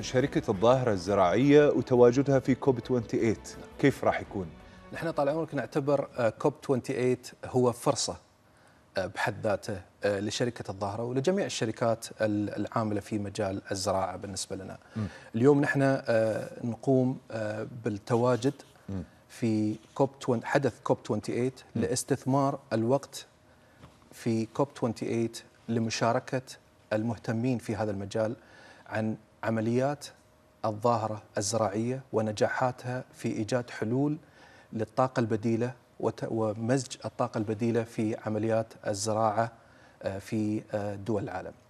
شركة الظاهرة الزراعية وتواجدها في كوب 28 كيف راح يكون؟ نحن طال عمرك نعتبر آه، كوب 28 هو فرصة آه، بحد ذاته آه، لشركة الظاهرة ولجميع الشركات العاملة في مجال الزراعة بالنسبة لنا م. اليوم نحن نقوم بالتواجد م. في كوب حدث كوب 28 م. لاستثمار الوقت في كوب 28 لمشاركة المهتمين في هذا المجال عن عمليات الظاهرة الزراعية ونجاحاتها في إيجاد حلول للطاقة البديلة ومزج الطاقة البديلة في عمليات الزراعة آه، في آه، دول العالم